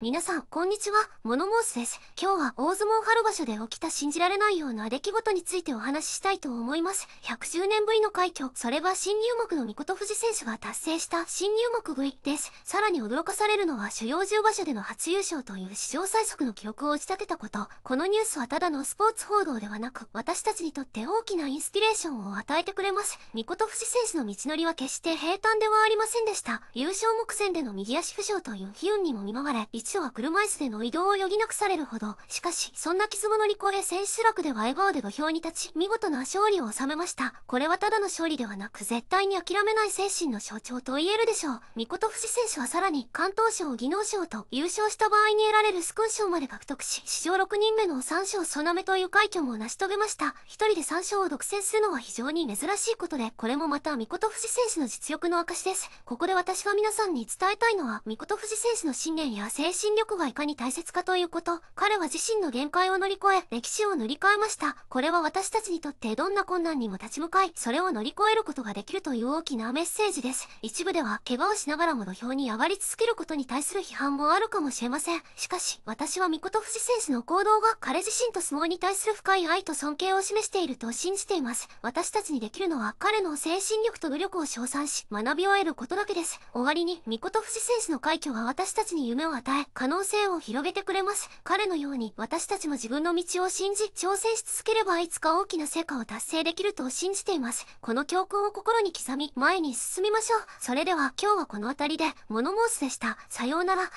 皆さん、こんにちは、モノモースです。今日は大相撲春場所で起きた信じられないような出来事についてお話ししたいと思います。110年ぶりの快挙、それは新入幕の御富士選手が達成した新入幕食いです。さらに驚かされるのは主要10場所での初優勝という史上最速の記録を打ち立てたこと。このニュースはただのスポーツ報道ではなく、私たちにとって大きなインスピレーションを与えてくれます。御富士選手の道のりは決して平坦ではありませんでした。優勝目前での右足負傷という悲運にも見舞われ、長は車椅子での移動を余儀なくされるほど、しかし、そんな傷も乗り越え、千秋楽では笑顔で土俵に立ち、見事な勝利を収めました。これはただの勝利ではなく、絶対に諦めない精神の象徴と言えるでしょう。みこと富士選手はさらに、関東賞、技能賞と、優勝した場合に得られるス勲賞まで獲得し、史上6人目の3賞そのめという快挙も成し遂げました。一人で3賞を独占するのは非常に珍しいことで、これもまた、みこと富士選手の実力の証です。ここで私が皆さんに伝えたいのは、みこと富士選手の信念や精神身力がいかに大切かということ、彼は自身の限界を乗り越え、歴史を塗り替えました。これは私たちにとってどんな困難にも立ち向かい、それを乗り越えることができるという大きなメッセージです。一部では、怪我をしながらも土俵に上がり続けることに対する批判もあるかもしれません。しかし、私はミコトフジ選手の行動が彼自身と相撲に対する深い愛と尊敬を示していると信じています。私たちにできるのは、彼の精神力と努力を称賛し、学び終えることだけです。終わりに、ミコトフジ選手の快挙が私たちに夢を与え、可能性を広げてくれます。彼のように私たちも自分の道を信じ、挑戦し続ければいつか大きな成果を達成できると信じています。この教訓を心に刻み、前に進みましょう。それでは今日はこの辺りで、モノモースでした。さようなら。